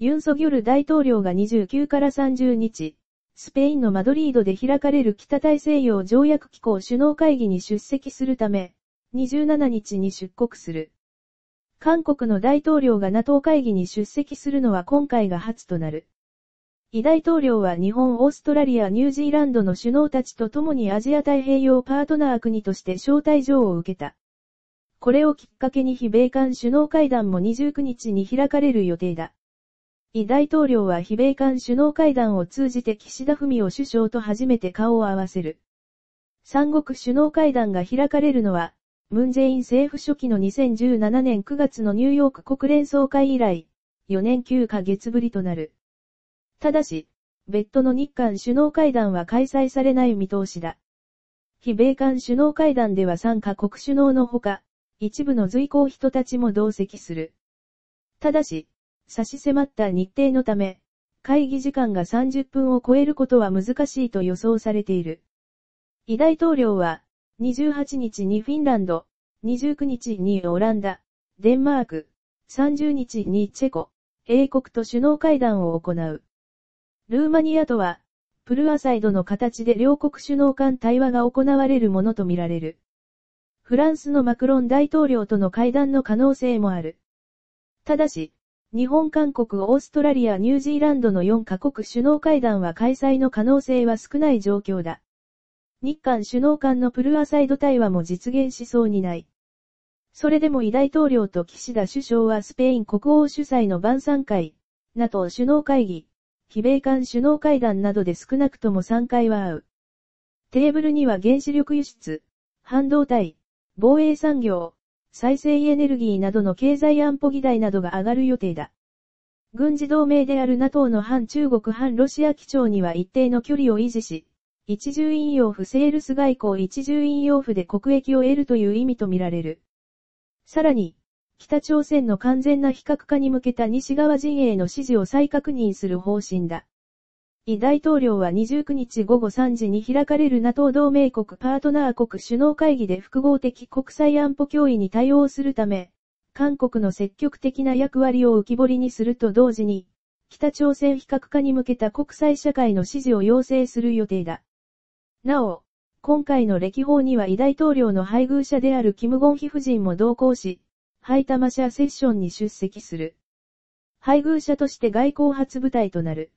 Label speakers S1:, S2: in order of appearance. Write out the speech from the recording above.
S1: ユン・ソギョル大統領が29から30日、スペインのマドリードで開かれる北大西洋条約機構首脳会議に出席するため、27日に出国する。韓国の大統領が NATO 会議に出席するのは今回が初となる。イ大統領は日本、オーストラリア、ニュージーランドの首脳たちと共にアジア太平洋パートナー国として招待状を受けた。これをきっかけに非米韓首脳会談も29日に開かれる予定だ。イ大統領は非米韓首脳会談を通じて岸田文雄首相と初めて顔を合わせる。三国首脳会談が開かれるのは、ムンジェイン政府初期の2017年9月のニューヨーク国連総会以来、4年9ヶ月ぶりとなる。ただし、別途の日韓首脳会談は開催されない見通しだ。非米韓首脳会談では参加国首脳のほか、一部の随行人たちも同席する。ただし、差し迫った日程のため、会議時間が30分を超えることは難しいと予想されている。イ大統領は、28日にフィンランド、29日にオランダ、デンマーク、30日にチェコ、英国と首脳会談を行う。ルーマニアとは、プルアサイドの形で両国首脳間対話が行われるものとみられる。フランスのマクロン大統領との会談の可能性もある。ただし、日本韓国オーストラリアニュージーランドの4カ国首脳会談は開催の可能性は少ない状況だ。日韓首脳間のプルアサイド対話も実現しそうにない。それでも偉大統領と岸田首相はスペイン国王主催の晩餐会、NATO 首脳会議、非米韓首脳会談などで少なくとも3回は会う。テーブルには原子力輸出、半導体、防衛産業、再生エネルギーなどの経済安保議題などが上がる予定だ。軍事同盟である NATO の反中国反ロシア基調には一定の距離を維持し、一重引用不セールス外交一重引用不で国益を得るという意味とみられる。さらに、北朝鮮の完全な非核化に向けた西側陣営の支持を再確認する方針だ。イ大統領は29日午後3時に開かれる NATO 同盟国パートナー国首脳会議で複合的国際安保脅威に対応するため、韓国の積極的な役割を浮き彫りにすると同時に、北朝鮮非核化に向けた国際社会の支持を要請する予定だ。なお、今回の歴訪には偉大統領の配偶者であるキム・ゴンヒ夫人も同行し、ハイタマシャセッションに出席する。配偶者として外交発部隊となる。